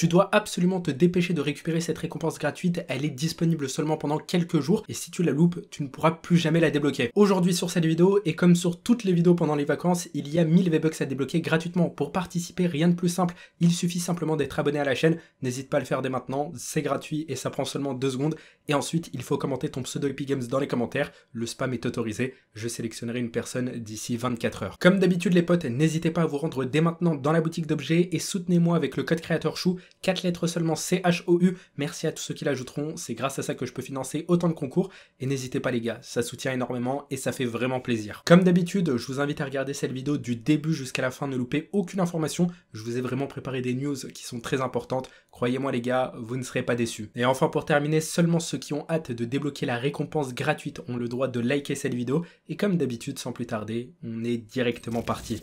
Tu dois absolument te dépêcher de récupérer cette récompense gratuite, elle est disponible seulement pendant quelques jours et si tu la loupes, tu ne pourras plus jamais la débloquer. Aujourd'hui sur cette vidéo et comme sur toutes les vidéos pendant les vacances, il y a 1000 V-Bucks à débloquer gratuitement. Pour participer, rien de plus simple, il suffit simplement d'être abonné à la chaîne, n'hésite pas à le faire dès maintenant, c'est gratuit et ça prend seulement 2 secondes et ensuite il faut commenter ton pseudo Epic Games dans les commentaires, le spam est autorisé, je sélectionnerai une personne d'ici 24 heures. Comme d'habitude les potes, n'hésitez pas à vous rendre dès maintenant dans la boutique d'objets et soutenez-moi avec le code créateur chou 4 lettres seulement, C-H-O-U. Merci à tous ceux qui l'ajouteront, c'est grâce à ça que je peux financer autant de concours. Et n'hésitez pas les gars, ça soutient énormément et ça fait vraiment plaisir. Comme d'habitude, je vous invite à regarder cette vidéo du début jusqu'à la fin, ne loupez aucune information. Je vous ai vraiment préparé des news qui sont très importantes. Croyez-moi les gars, vous ne serez pas déçus. Et enfin pour terminer, seulement ceux qui ont hâte de débloquer la récompense gratuite ont le droit de liker cette vidéo. Et comme d'habitude, sans plus tarder, on est directement parti.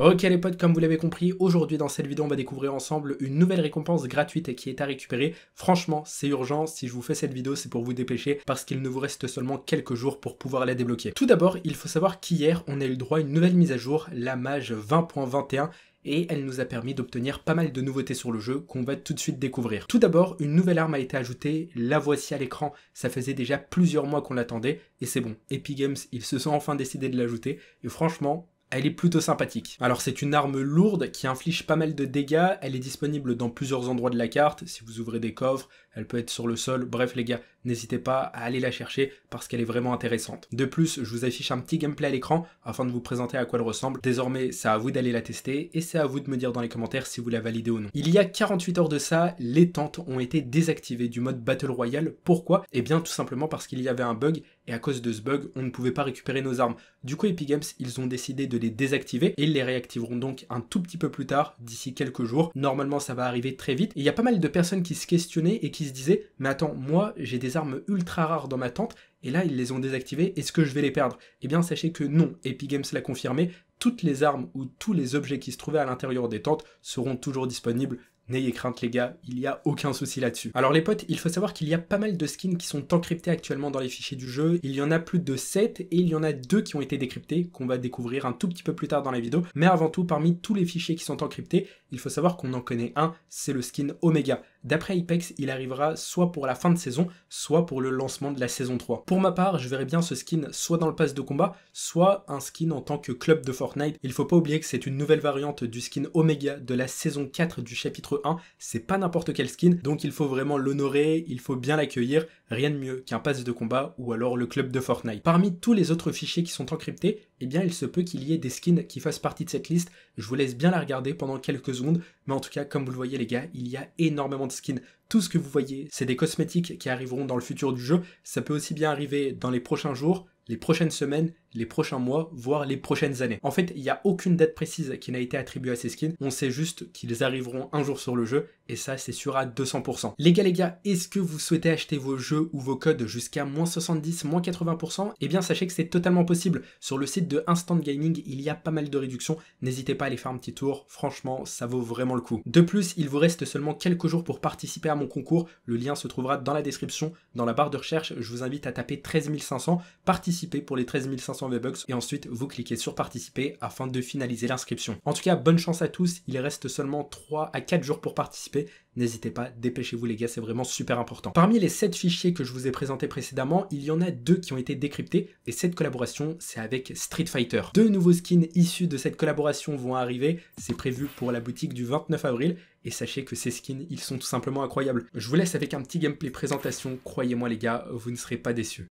Ok les potes, comme vous l'avez compris, aujourd'hui dans cette vidéo on va découvrir ensemble une nouvelle récompense gratuite qui est à récupérer. Franchement, c'est urgent, si je vous fais cette vidéo c'est pour vous dépêcher parce qu'il ne vous reste seulement quelques jours pour pouvoir la débloquer. Tout d'abord, il faut savoir qu'hier on a eu le droit à une nouvelle mise à jour, la Mage 20.21 et elle nous a permis d'obtenir pas mal de nouveautés sur le jeu qu'on va tout de suite découvrir. Tout d'abord, une nouvelle arme a été ajoutée, la voici à l'écran, ça faisait déjà plusieurs mois qu'on l'attendait, et c'est bon, Epic Games, ils se sont enfin décidés de l'ajouter, et franchement, elle est plutôt sympathique. Alors c'est une arme lourde qui inflige pas mal de dégâts, elle est disponible dans plusieurs endroits de la carte, si vous ouvrez des coffres, elle peut être sur le sol, bref les gars, n'hésitez pas à aller la chercher parce qu'elle est vraiment intéressante. De plus, je vous affiche un petit gameplay à l'écran afin de vous présenter à quoi elle ressemble. Désormais, c'est à vous d'aller la tester et c'est à vous de me dire dans les commentaires si vous la validez ou non. Il y a 48 heures de ça, les tentes ont été désactivées du mode Battle Royale. Pourquoi Eh bien tout simplement parce qu'il y avait un bug et à cause de ce bug, on ne pouvait pas récupérer nos armes. Du coup, Epic Games, ils ont décidé de les désactiver et ils les réactiveront donc un tout petit peu plus tard, d'ici quelques jours. Normalement, ça va arriver très vite. Et il y a pas mal de personnes qui se questionnaient et qui se disaient "Mais attends, moi, j'ai des armes ultra rares dans ma tente." Et là, ils les ont désactivées. Est-ce que je vais les perdre Eh bien, sachez que non. Epic Games l'a confirmé toutes les armes ou tous les objets qui se trouvaient à l'intérieur des tentes seront toujours disponibles N'ayez crainte les gars, il n'y a aucun souci là-dessus. Alors les potes, il faut savoir qu'il y a pas mal de skins qui sont encryptés actuellement dans les fichiers du jeu. Il y en a plus de 7 et il y en a 2 qui ont été décryptés, qu'on va découvrir un tout petit peu plus tard dans la vidéo. Mais avant tout, parmi tous les fichiers qui sont encryptés, il faut savoir qu'on en connaît un, c'est le skin Omega. D'après Apex, il arrivera soit pour la fin de saison, soit pour le lancement de la saison 3. Pour ma part, je verrais bien ce skin soit dans le pass de combat, soit un skin en tant que club de Fortnite. Il faut pas oublier que c'est une nouvelle variante du skin Omega de la saison 4 du chapitre 1. C'est pas n'importe quel skin, donc il faut vraiment l'honorer, il faut bien l'accueillir Rien de mieux qu'un pass de combat ou alors le club de Fortnite. Parmi tous les autres fichiers qui sont encryptés, eh bien il se peut qu'il y ait des skins qui fassent partie de cette liste. Je vous laisse bien la regarder pendant quelques secondes, mais en tout cas, comme vous le voyez les gars, il y a énormément de skins. Tout ce que vous voyez, c'est des cosmétiques qui arriveront dans le futur du jeu. Ça peut aussi bien arriver dans les prochains jours, les prochaines semaines les prochains mois, voire les prochaines années. En fait, il n'y a aucune date précise qui n'a été attribuée à ces skins. On sait juste qu'ils arriveront un jour sur le jeu et ça, c'est sûr à 200%. Les gars, les gars, est-ce que vous souhaitez acheter vos jeux ou vos codes jusqu'à moins 70, moins 80% Eh bien, sachez que c'est totalement possible. Sur le site de Instant Gaming, il y a pas mal de réductions. N'hésitez pas à aller faire un petit tour. Franchement, ça vaut vraiment le coup. De plus, il vous reste seulement quelques jours pour participer à mon concours. Le lien se trouvera dans la description, dans la barre de recherche. Je vous invite à taper 13 500, participer pour les 13 500 box et ensuite vous cliquez sur participer afin de finaliser l'inscription. En tout cas, bonne chance à tous, il reste seulement 3 à 4 jours pour participer. N'hésitez pas, dépêchez-vous les gars, c'est vraiment super important. Parmi les 7 fichiers que je vous ai présentés précédemment, il y en a 2 qui ont été décryptés et cette collaboration, c'est avec Street Fighter. Deux nouveaux skins issus de cette collaboration vont arriver, c'est prévu pour la boutique du 29 avril et sachez que ces skins, ils sont tout simplement incroyables. Je vous laisse avec un petit gameplay présentation, croyez-moi les gars, vous ne serez pas déçus.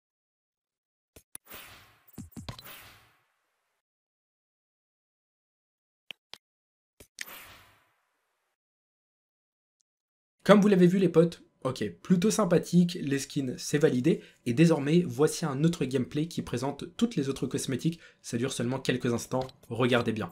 Comme vous l'avez vu les potes, ok, plutôt sympathique, les skins c'est validé, et désormais voici un autre gameplay qui présente toutes les autres cosmétiques, ça dure seulement quelques instants, regardez bien.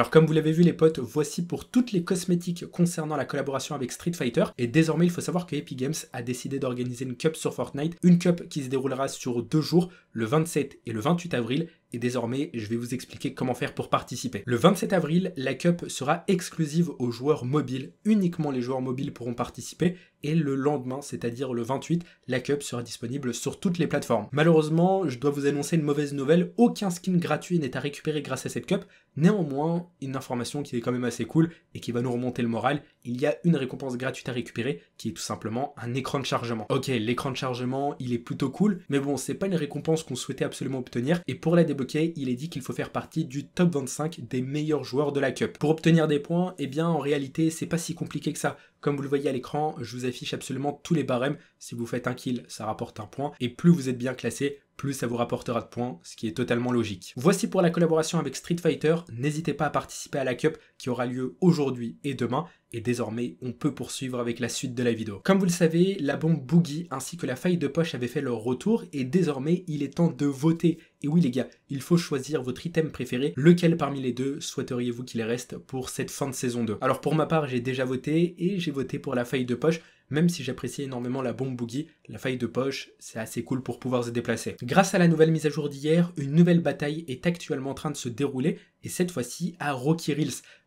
Alors comme vous l'avez vu les potes, voici pour toutes les cosmétiques concernant la collaboration avec Street Fighter. Et désormais, il faut savoir que Epic Games a décidé d'organiser une cup sur Fortnite, une cup qui se déroulera sur deux jours le 27 et le 28 avril et désormais je vais vous expliquer comment faire pour participer. Le 27 avril, la Cup sera exclusive aux joueurs mobiles, uniquement les joueurs mobiles pourront participer et le lendemain, c'est-à-dire le 28, la Cup sera disponible sur toutes les plateformes. Malheureusement, je dois vous annoncer une mauvaise nouvelle, aucun skin gratuit n'est à récupérer grâce à cette Cup, néanmoins, une information qui est quand même assez cool et qui va nous remonter le moral, il y a une récompense gratuite à récupérer qui est tout simplement un écran de chargement. Ok, l'écran de chargement, il est plutôt cool, mais bon, c'est pas une récompense qu'on souhaitait absolument obtenir. Et pour la débloquer, il est dit qu'il faut faire partie du top 25 des meilleurs joueurs de la Cup. Pour obtenir des points, eh bien en réalité, c'est pas si compliqué que ça. Comme vous le voyez à l'écran, je vous affiche absolument tous les barèmes. Si vous faites un kill, ça rapporte un point. Et plus vous êtes bien classé, plus ça vous rapportera de points, ce qui est totalement logique. Voici pour la collaboration avec Street Fighter, n'hésitez pas à participer à la Cup qui aura lieu aujourd'hui et demain, et désormais on peut poursuivre avec la suite de la vidéo. Comme vous le savez, la bombe Boogie ainsi que la faille de poche avaient fait leur retour, et désormais il est temps de voter. Et oui les gars, il faut choisir votre item préféré, lequel parmi les deux souhaiteriez-vous qu'il reste pour cette fin de saison 2 Alors pour ma part, j'ai déjà voté, et j'ai voté pour la faille de poche, même si j'apprécie énormément la bombe boogie, la faille de poche, c'est assez cool pour pouvoir se déplacer. Grâce à la nouvelle mise à jour d'hier, une nouvelle bataille est actuellement en train de se dérouler, et cette fois-ci à Rocky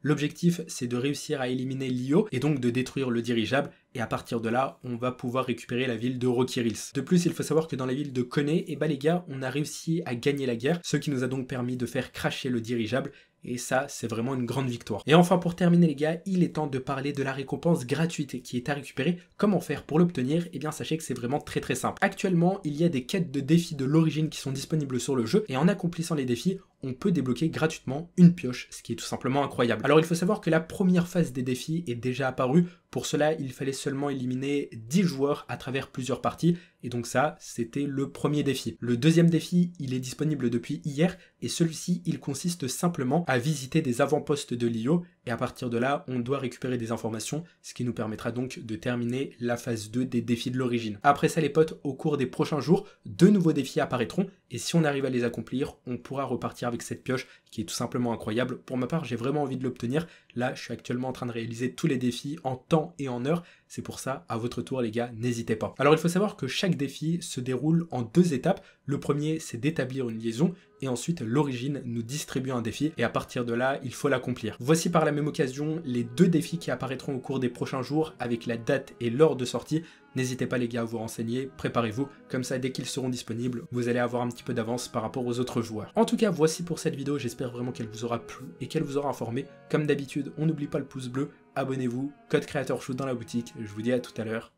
L'objectif, c'est de réussir à éliminer Lio et donc de détruire le dirigeable, et à partir de là, on va pouvoir récupérer la ville de Rocky Reels. De plus, il faut savoir que dans la ville de Kone, et eh bah ben, les gars, on a réussi à gagner la guerre, ce qui nous a donc permis de faire cracher le dirigeable et ça, c'est vraiment une grande victoire. Et enfin, pour terminer les gars, il est temps de parler de la récompense gratuite qui est à récupérer. Comment faire pour l'obtenir Eh bien, sachez que c'est vraiment très très simple. Actuellement, il y a des quêtes de défis de l'origine qui sont disponibles sur le jeu. Et en accomplissant les défis, on peut débloquer gratuitement une pioche, ce qui est tout simplement incroyable. Alors il faut savoir que la première phase des défis est déjà apparue, pour cela il fallait seulement éliminer 10 joueurs à travers plusieurs parties, et donc ça c'était le premier défi. Le deuxième défi il est disponible depuis hier, et celui-ci il consiste simplement à visiter des avant-postes de l'IO, et à partir de là on doit récupérer des informations, ce qui nous permettra donc de terminer la phase 2 des défis de l'origine. Après ça les potes, au cours des prochains jours, deux nouveaux défis apparaîtront, et si on arrive à les accomplir, on pourra repartir avec cette pioche qui est tout simplement incroyable. Pour ma part, j'ai vraiment envie de l'obtenir. Là, je suis actuellement en train de réaliser tous les défis en temps et en heure. C'est pour ça, à votre tour les gars, n'hésitez pas. Alors il faut savoir que chaque défi se déroule en deux étapes. Le premier, c'est d'établir une liaison et ensuite l'origine nous distribue un défi et à partir de là, il faut l'accomplir. Voici par la même occasion les deux défis qui apparaîtront au cours des prochains jours avec la date et l'heure de sortie. N'hésitez pas les gars à vous renseigner, préparez-vous, comme ça dès qu'ils seront disponibles, vous allez avoir un petit peu d'avance par rapport aux autres joueurs. En tout cas, voici pour cette vidéo, j'espère vraiment qu'elle vous aura plu et qu'elle vous aura informé. Comme d'habitude, on n'oublie pas le pouce bleu, abonnez-vous, code créateur shoot dans la boutique. Je vous dis à tout à l'heure.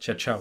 Ciao ciao